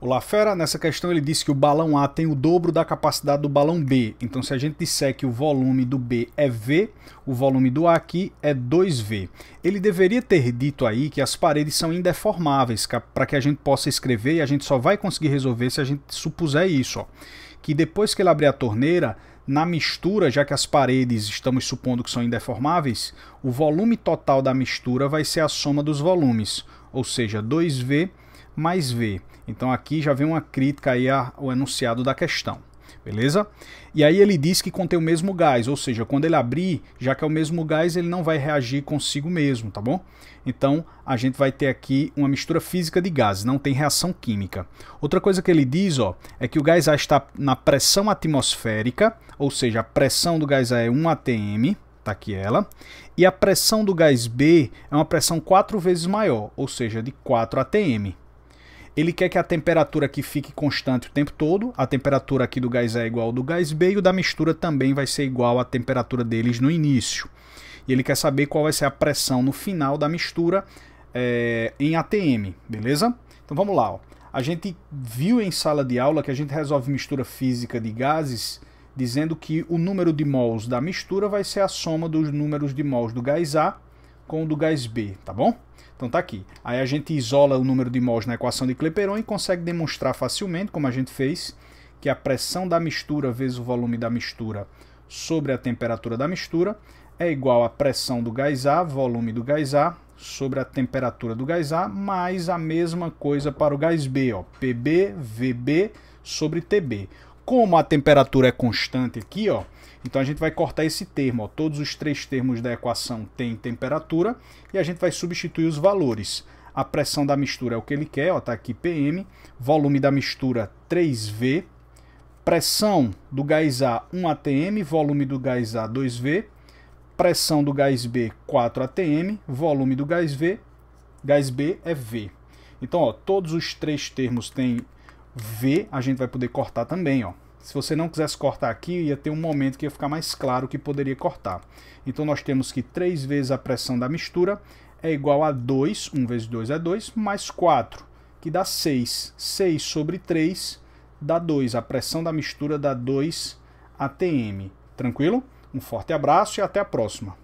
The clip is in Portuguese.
O Lafera, nessa questão, ele disse que o balão A tem o dobro da capacidade do balão B. Então, se a gente disser que o volume do B é V, o volume do A aqui é 2V. Ele deveria ter dito aí que as paredes são indeformáveis, para que a gente possa escrever, e a gente só vai conseguir resolver se a gente supuser isso. Ó. Que depois que ele abrir a torneira, na mistura, já que as paredes estamos supondo que são indeformáveis, o volume total da mistura vai ser a soma dos volumes, ou seja, 2V mais V. Então aqui já vem uma crítica aí ao enunciado da questão. Beleza? E aí ele diz que contém o mesmo gás, ou seja, quando ele abrir, já que é o mesmo gás, ele não vai reagir consigo mesmo, tá bom? Então a gente vai ter aqui uma mistura física de gases, não tem reação química. Outra coisa que ele diz ó, é que o gás A está na pressão atmosférica, ou seja, a pressão do gás A é 1 atm, tá aqui ela. E a pressão do gás B é uma pressão 4 vezes maior, ou seja, de 4 atm. Ele quer que a temperatura aqui fique constante o tempo todo. A temperatura aqui do gás é igual ao do gás B e o da mistura também vai ser igual à temperatura deles no início. E ele quer saber qual vai ser a pressão no final da mistura é, em ATM, beleza? Então vamos lá. Ó. A gente viu em sala de aula que a gente resolve mistura física de gases dizendo que o número de mols da mistura vai ser a soma dos números de mols do gás A com o do gás B, tá bom? Então tá aqui. Aí a gente isola o número de mols na equação de Clapeyron e consegue demonstrar facilmente, como a gente fez, que a pressão da mistura vezes o volume da mistura sobre a temperatura da mistura é igual à pressão do gás A, volume do gás A, sobre a temperatura do gás A, mais a mesma coisa para o gás B, ó, PB, VB sobre TB. Como a temperatura é constante aqui, ó, então a gente vai cortar esse termo. Ó. Todos os três termos da equação têm temperatura e a gente vai substituir os valores. A pressão da mistura é o que ele quer, está aqui PM. Volume da mistura 3V. Pressão do gás A 1 atm, volume do gás A 2V. Pressão do gás B 4 atm, volume do gás V, gás B é V. Então, ó, todos os três termos têm V a gente vai poder cortar também, ó. Se você não quisesse cortar aqui, ia ter um momento que ia ficar mais claro que poderia cortar. Então nós temos que 3 vezes a pressão da mistura é igual a 2, 1 vezes 2 é 2, mais 4, que dá 6. 6 sobre 3 dá 2. A pressão da mistura dá 2 ATM. Tranquilo? Um forte abraço e até a próxima.